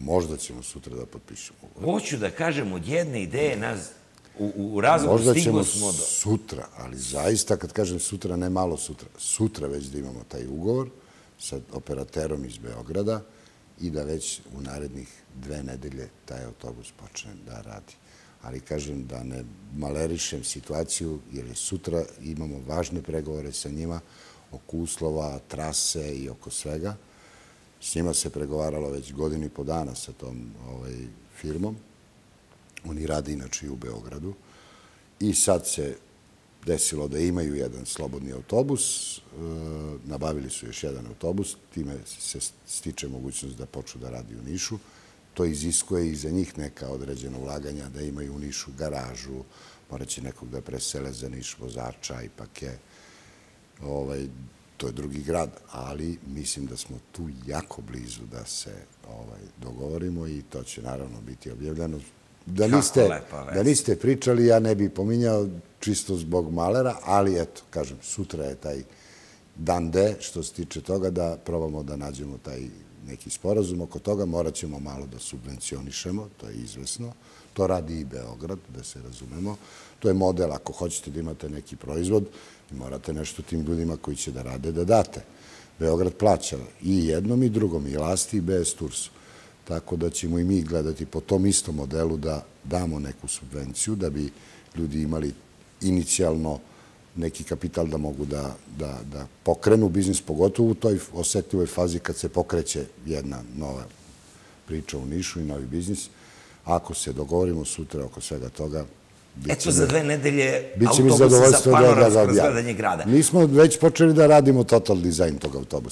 možda ćemo sutra da potpišemo. Hoću da kažem od jedne ideje nas u, u razlogu stigu smo do... Možda ćemo sutra, ali zaista kad kažem sutra, ne malo sutra, sutra već da imamo taj ugovor sa operaterom iz Beograda i da već u narednih dve nedelje taj autobus počne da radi. Ali kažem da ne malerišem situaciju jer sutra imamo važne pregovore sa njima oko uslova, trase i oko svega. S njima se pregovaralo već godinu i po dana sa tom ovaj, firmom. Oni radi inače i u Beogradu. I sad se desilo da imaju jedan slobodni autobus. E, nabavili su još jedan autobus. Time se stiče mogućnost da poču da radi u Nišu. To iziskuje i za njih neka određena ulaganja da imaju u Nišu garažu, morat će nekog da presele za Niš vozača, ipak je ovaj, to je drugi grad, ali mislim da smo tu jako blizu da se ovaj, dogovorimo i to će naravno biti objavljeno. Da niste pričali, ja ne bih pominjao čisto zbog malera, ali eto, kažem, sutra je taj dan D što se tiče toga da probamo da nađemo taj neki sporazum oko toga, morat ćemo malo da subvencionišemo, to je izvesno. To radi i Beograd, da se razumemo. To je model, ako hoćete da imate neki proizvod, morate nešto tim ljudima koji će da rade da date. Beograd plaća i jednom i drugom, i lasti i BS Tursu. Tako da ćemo i mi gledati po tom istom modelu da damo neku subvenciju, da bi ljudi imali inicijalno neki kapital da mogu da pokrenu biznis, pogotovo u toj osetljivoj fazi kad se pokreće jedna nova priča u nišu i novi biznis. Ako se dogovorimo sutra oko svega toga, Eto, za dve nedelje autobusa za panoramsko razgledanje grada. Mi smo već počeli da radimo total dizajn tog autobusa.